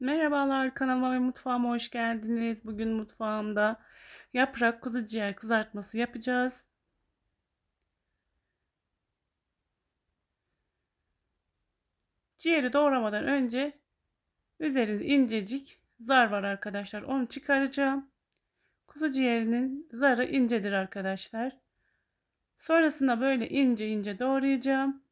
Merhabalar kanalıma ve mutfağıma hoş geldiniz. Bugün mutfağımda yaprak kuzu ciğer kızartması yapacağız. Ciğeri doğramadan önce üzerinde incecik zar var arkadaşlar. Onu çıkaracağım. Kuzu ciğerinin zarı incedir arkadaşlar. Sonrasında böyle ince ince doğrayacağım.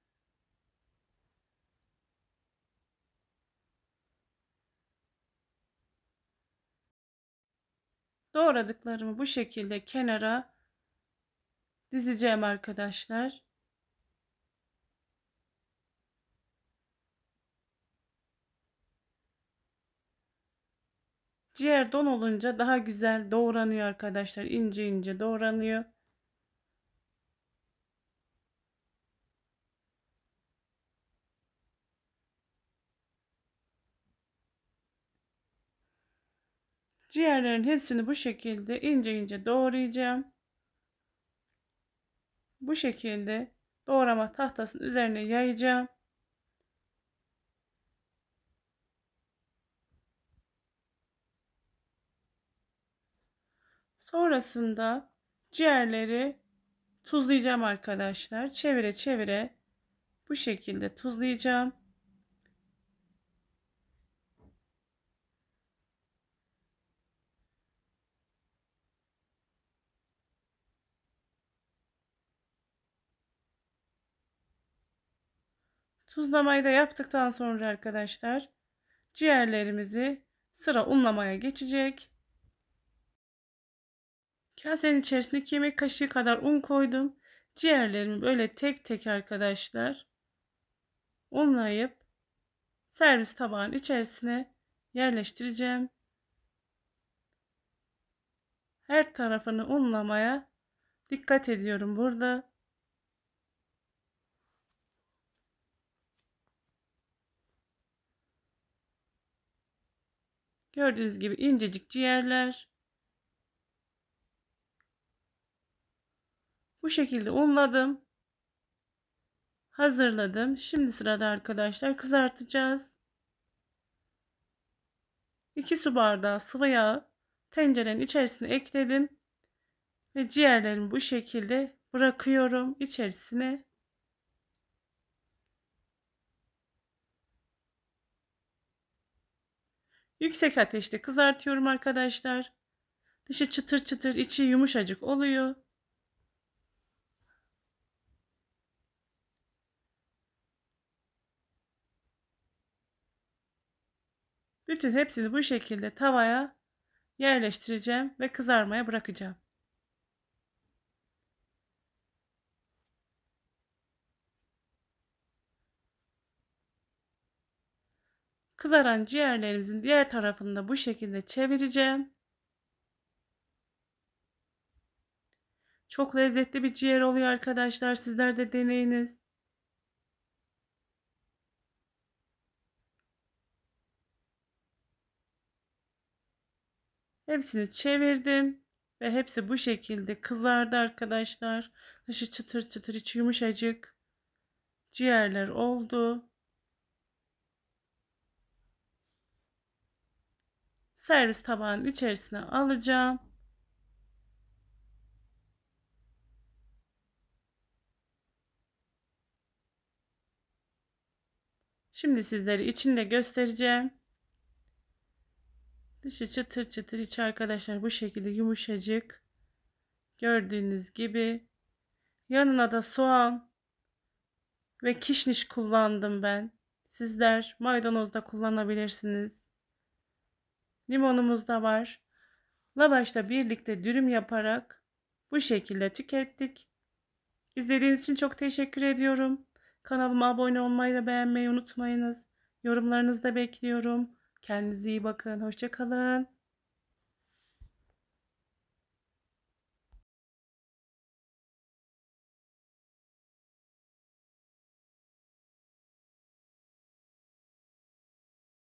Doğradıklarımı bu şekilde kenara dizeceğim arkadaşlar. Ciğer don olunca daha güzel doğranıyor arkadaşlar. ince ince doğranıyor. Ciğerlerin hepsini bu şekilde ince ince doğrayacağım. Bu şekilde doğrama tahtasının üzerine yayacağım. Sonrasında ciğerleri tuzlayacağım arkadaşlar. Çevire çevire bu şekilde tuzlayacağım. Tuzlamayı da yaptıktan sonra arkadaşlar ciğerlerimizi sıra unlamaya geçecek. Kasenin içerisine 2 yemek kaşığı kadar un koydum. Ciğerlerimi böyle tek tek arkadaşlar unlayıp servis tabağın içerisine yerleştireceğim. Her tarafını unlamaya dikkat ediyorum burada. Gördüğünüz gibi incecik ciğerler. Bu şekilde unladım. Hazırladım. Şimdi sırada arkadaşlar kızartacağız. 2 su bardağı sıvı yağı tencerenin içerisine ekledim. Ve ciğerlerimi bu şekilde bırakıyorum içerisine. Yüksek ateşte kızartıyorum arkadaşlar. Dışı çıtır çıtır içi yumuşacık oluyor. Bütün hepsini bu şekilde tavaya yerleştireceğim ve kızarmaya bırakacağım. Kızaran ciğerlerimizin diğer tarafını da bu şekilde çevireceğim. Çok lezzetli bir ciğer oluyor arkadaşlar. Sizler de deneyiniz. Hepsini çevirdim ve hepsi bu şekilde kızardı arkadaşlar. Dışı çıtır çıtır içi yumuşacık ciğerler oldu. servis tabağının içerisine alacağım. Şimdi sizleri içinde göstereceğim. Dışı çıtır çıtır içi arkadaşlar bu şekilde yumuşacık. Gördüğünüz gibi. Yanına da soğan ve kişniş kullandım ben. Sizler maydanozda kullanabilirsiniz limonumuz da var. Lavaşla birlikte dürüm yaparak bu şekilde tükettik. İzlediğiniz için çok teşekkür ediyorum. Kanalıma abone olmayı ve beğenmeyi unutmayınız. Yorumlarınızı da bekliyorum. Kendinize iyi bakın. Hoşçakalın.